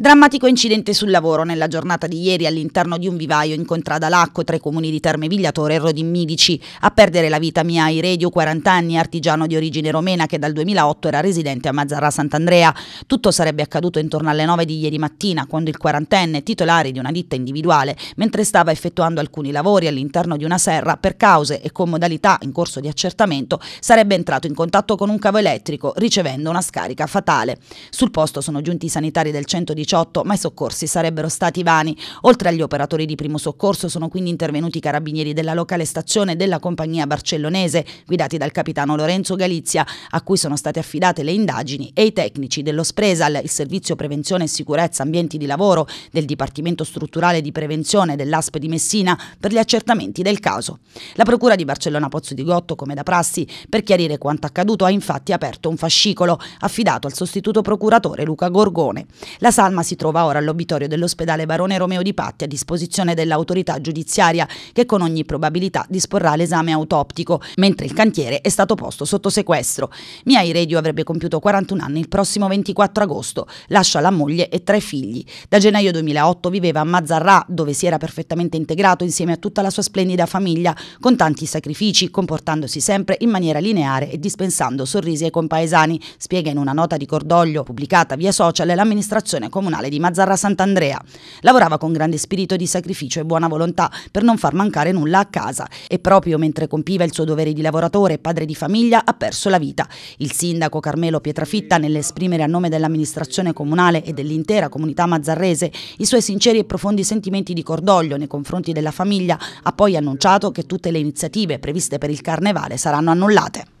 Drammatico incidente sul lavoro nella giornata di ieri all'interno di un vivaio in contrada Lacco tra i comuni di Terme Vigliatore e Rodin Midici. A perdere la vita Mia Iredio, 40 anni, artigiano di origine romena che dal 2008 era residente a Mazzarra Sant'Andrea. Tutto sarebbe accaduto intorno alle 9 di ieri mattina quando il quarantenne, titolare di una ditta individuale, mentre stava effettuando alcuni lavori all'interno di una serra, per cause e con modalità in corso di accertamento, sarebbe entrato in contatto con un cavo elettrico ricevendo una scarica fatale. Sul posto sono giunti i sanitari del 118 2018, ma i soccorsi sarebbero stati vani. Oltre agli operatori di primo soccorso sono quindi intervenuti i carabinieri della locale stazione della compagnia barcellonese, guidati dal capitano Lorenzo Galizia, a cui sono state affidate le indagini, e i tecnici dello Spresal, il servizio prevenzione e sicurezza ambienti di lavoro del Dipartimento strutturale di prevenzione dell'ASP di Messina per gli accertamenti del caso. La Procura di Barcellona Pozzo di Gotto, come da prassi, per chiarire quanto accaduto ha infatti aperto un fascicolo affidato al sostituto procuratore Luca Gorgone. La salma Fiamma si trova ora all'obitorio dell'ospedale Barone Romeo di Patti a disposizione dell'autorità giudiziaria che con ogni probabilità disporrà l'esame autoptico, mentre il cantiere è stato posto sotto sequestro. Miai Radio avrebbe compiuto 41 anni il prossimo 24 agosto, lascia la moglie e tre figli. Da gennaio 2008 viveva a Mazzarrà, dove si era perfettamente integrato insieme a tutta la sua splendida famiglia, con tanti sacrifici, comportandosi sempre in maniera lineare e dispensando sorrisi ai compaesani, spiega in una nota di cordoglio pubblicata via social l'amministrazione comunale comunale di Mazzarra Sant'Andrea. Lavorava con grande spirito di sacrificio e buona volontà per non far mancare nulla a casa e proprio mentre compiva il suo dovere di lavoratore e padre di famiglia ha perso la vita. Il sindaco Carmelo Pietrafitta, nell'esprimere a nome dell'amministrazione comunale e dell'intera comunità mazzarrese i suoi sinceri e profondi sentimenti di cordoglio nei confronti della famiglia, ha poi annunciato che tutte le iniziative previste per il carnevale saranno annullate.